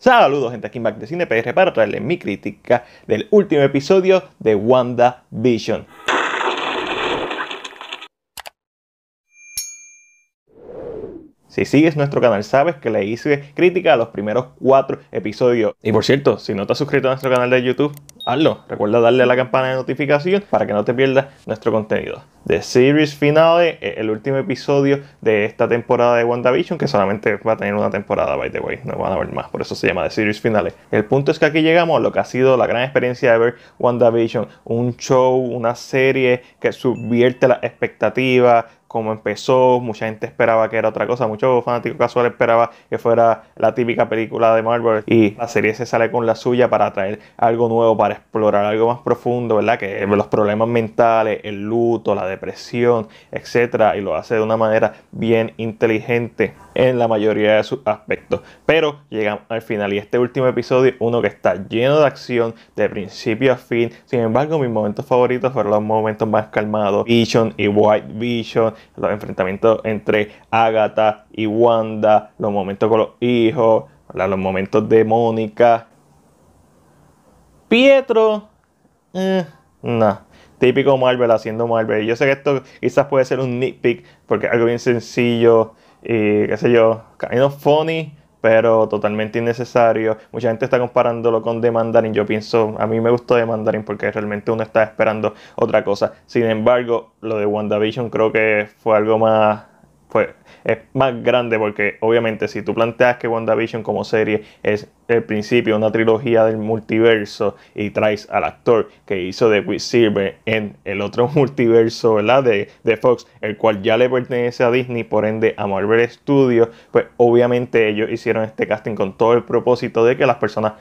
Saludos gente, aquí Back de CinePR para traerles mi crítica del último episodio de WandaVision. Si sigues nuestro canal sabes que le hice crítica a los primeros cuatro episodios. Y por cierto, si no te has suscrito a nuestro canal de YouTube, Recuerda darle a la campana de notificación para que no te pierdas nuestro contenido. The Series Finale, el último episodio de esta temporada de WandaVision, que solamente va a tener una temporada, by the way, no van a ver más, por eso se llama The Series Finale. El punto es que aquí llegamos a lo que ha sido la gran experiencia de ver WandaVision, un show, una serie que subvierte las expectativas, como empezó, mucha gente esperaba que era otra cosa, muchos fanáticos casuales esperaban que fuera la típica película de Marvel y la serie se sale con la suya para traer algo nuevo, para explorar algo más profundo, ¿verdad? Que los problemas mentales, el luto, la depresión, etcétera, y lo hace de una manera bien inteligente en la mayoría de sus aspectos. Pero llegamos al final y este último episodio, uno que está lleno de acción de principio a fin. Sin embargo, mis momentos favoritos fueron los momentos más calmados. Vision y White Vision los enfrentamientos entre Agatha y Wanda, los momentos con los hijos, los momentos de Mónica. Pietro, eh, no. Típico Marvel haciendo Marvel. Yo sé que esto quizás puede ser un nitpick, porque algo bien sencillo, y eh, qué sé yo, kind funny, pero totalmente innecesario. Mucha gente está comparándolo con The Mandarin. Yo pienso, a mí me gustó The Mandarin porque realmente uno está esperando otra cosa. Sin embargo, lo de WandaVision creo que fue algo más pues es más grande porque obviamente si tú planteas que WandaVision como serie es el principio de una trilogía del multiverso y traes al actor que hizo de Silver en el otro multiverso De, de, Fox, el cual ya le pertenece a Disney, por ende a Marvel Studios, pues obviamente ellos hicieron este casting con todo el propósito de que las personas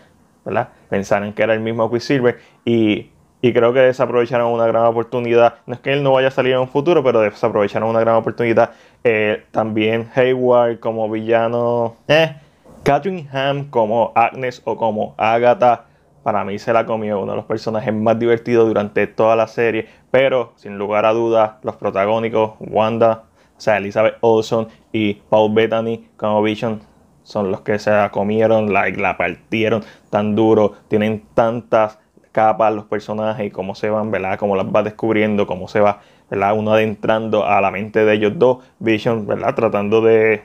¿verdad? pensaran que era el mismo Silver y y creo que desaprovecharon una gran oportunidad. No es que él no vaya a salir en un futuro, pero desaprovecharon una gran oportunidad. Eh, también Hayward como villano. Eh, Catherine Ham como Agnes o como Agatha. Para mí se la comió uno de los personajes más divertidos durante toda la serie. Pero sin lugar a dudas, los protagónicos, Wanda, o sea, Elizabeth Olsen y Paul Bettany como Vision son los que se la comieron, la partieron tan duro. Tienen tantas capas los personajes y cómo se van, ¿verdad? Cómo las va descubriendo, cómo se va, ¿verdad? Uno adentrando a la mente de ellos dos, Vision, ¿verdad? Tratando de,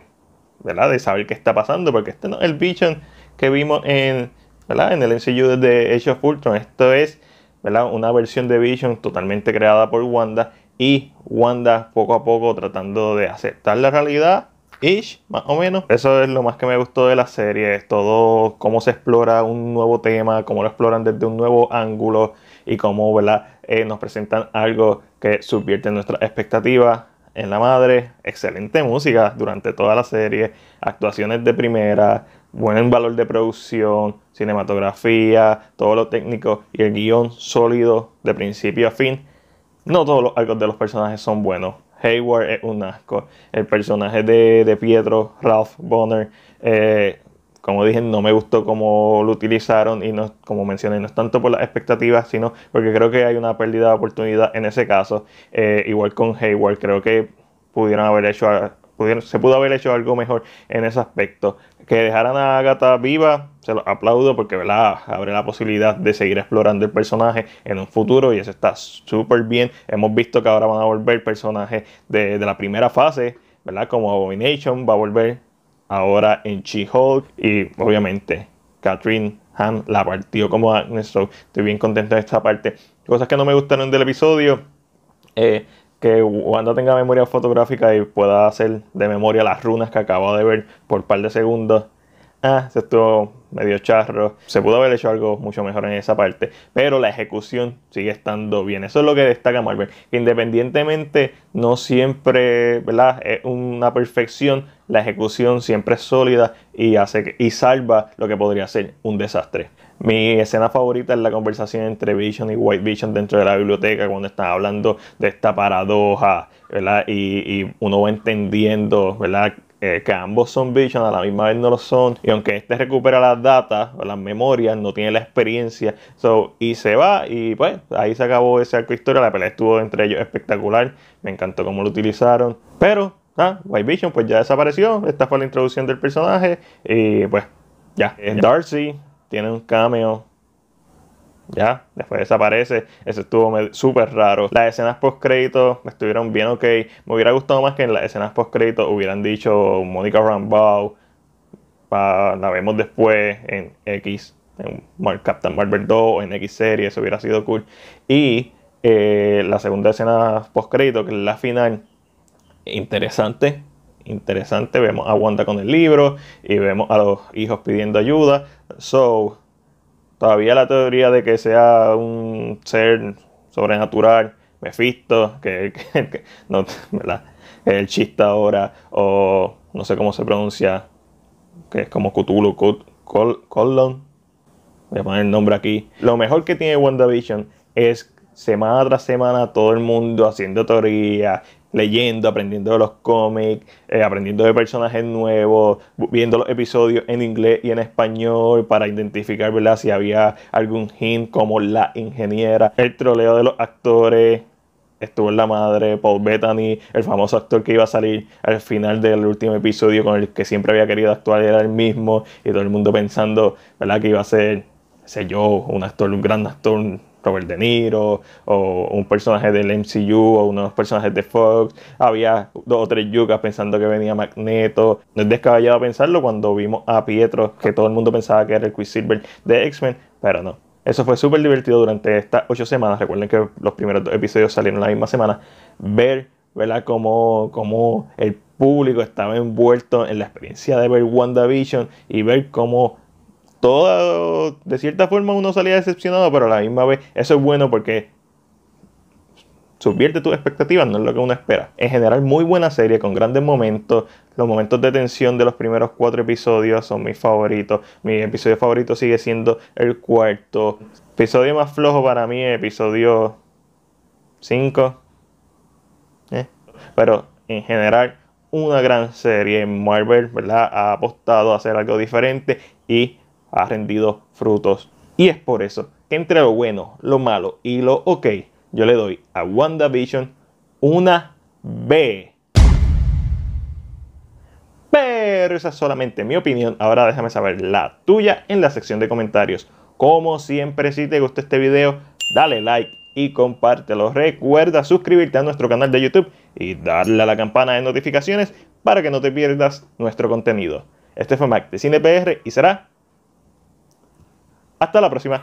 ¿verdad? De saber qué está pasando, porque este no es el Vision que vimos en, ¿verdad? En el MCU de Age of Ultron. Esto es, ¿verdad? Una versión de Vision totalmente creada por Wanda y Wanda poco a poco tratando de aceptar la realidad más o menos. Eso es lo más que me gustó de la serie, todo cómo se explora un nuevo tema, cómo lo exploran desde un nuevo ángulo y cómo eh, nos presentan algo que subvierte nuestra expectativa en la madre. Excelente música durante toda la serie, actuaciones de primera, buen valor de producción, cinematografía, todo lo técnico y el guión sólido de principio a fin. No todos los arcos de los personajes son buenos, Hayward es un asco. El personaje de, Pietro, Ralph Bonner, eh, como dije, no me gustó cómo lo utilizaron y no, como mencioné, no es tanto por las expectativas, sino porque creo que hay una pérdida de oportunidad en ese caso. Eh, igual con Hayward, creo que pudieron haber hecho se pudo haber hecho algo mejor en ese aspecto. Que dejaran a Agatha viva, se lo aplaudo porque ¿verdad? abre la posibilidad de seguir explorando el personaje en un futuro y eso está súper bien. Hemos visto que ahora van a volver personajes de, la primera fase, ¿verdad? como Abomination va a volver ahora en She-Hulk y obviamente Catherine Han la partió como Agnes, estoy bien contento de esta parte. Cosas que no me gustaron del episodio. Eh, que cuando tenga memoria fotográfica y pueda hacer de memoria las runas que acabo de ver por un par de segundos. Ah, se estuvo medio charro. Se pudo haber hecho algo mucho mejor en esa parte. Pero la ejecución sigue estando bien. Eso es lo que destaca Marvel. independientemente, no siempre es una perfección. La ejecución siempre es sólida y, hace, y salva lo que podría ser un desastre. Mi escena favorita es la conversación entre Vision y White Vision dentro de la biblioteca cuando están hablando de esta paradoja, ¿verdad? Y, uno va entendiendo, ¿verdad? Eh, que ambos son Vision, a la misma vez no lo son. Y aunque este recupera las datas las memorias, no tiene la experiencia. So, y se va, y pues ahí se acabó ese arco historia. La pelea estuvo entre ellos espectacular. Me encantó cómo lo utilizaron. Pero, ah, White Vision pues ya desapareció. Esta fue la introducción del personaje. Y pues, ya. ya. Darcy tiene un cameo. Ya, después desaparece. Eso estuvo súper raro. Las escenas post-crédito estuvieron bien ok. Me hubiera gustado más que en las escenas post-crédito hubieran dicho Mónica Rambeau. la vemos después en X, en Captain Marvel 2 o en X serie. Eso hubiera sido cool. Y eh, la segunda escena post-crédito, que es la final, interesante interesante. Vemos a Wanda con el libro y vemos a los hijos pidiendo ayuda. So, todavía la teoría de que sea un ser sobrenatural, Mephisto, que, que, no, el chiste ahora, o no sé cómo se pronuncia, que es como Cthulhu, Colon. Voy a poner el nombre aquí. Lo mejor que tiene WandaVision es semana tras semana todo el mundo haciendo teorías, leyendo, aprendiendo de los cómics, eh, aprendiendo de personajes nuevos, viendo los episodios en inglés y en español para identificar si había algún hint como la ingeniera, el troleo de los actores. Estuvo en la madre, Paul Bettany, el famoso actor que iba a salir al final del último episodio con el que siempre había querido actuar, era el mismo, y todo el mundo pensando, ¿verdad?, que iba a ser, sé yo, un actor, un gran actor, Robert De Niro o un personaje del MCU o unos personajes de Fox. Había dos o tres yugas pensando que venía Magneto. No es descabellado pensarlo cuando vimos a Pietro, que todo el mundo pensaba que era el Quicksilver de X-Men, pero no. Eso fue súper divertido durante estas ocho semanas. Recuerden que los primeros dos episodios salieron la misma semana. Ver, cómo, cómo el público estaba envuelto en la experiencia de ver WandaVision y ver cómo todo, de cierta forma uno salía decepcionado, pero a la misma vez eso es bueno porque subvierte tus expectativas, no es lo que uno espera. En general, muy buena serie, con grandes momentos. Los momentos de tensión de los primeros cuatro episodios son mis favoritos. Mi episodio favorito sigue siendo el cuarto. Episodio más flojo para mí, episodio 5. Eh, pero en general, una gran serie. Marvel ¿verdad? ha apostado a hacer algo diferente y ha rendido frutos. Y es por eso que entre lo bueno, lo malo y lo ok, yo le doy a WandaVision una B. Pero esa es solamente mi opinión. Ahora déjame saber la tuya en la sección de comentarios. Como siempre, si te gustó este video, dale like y compártelo. Recuerda suscribirte a nuestro canal de YouTube y darle a la campana de notificaciones para que no te pierdas nuestro contenido. Este fue Mac de CinePR y será hasta la próxima.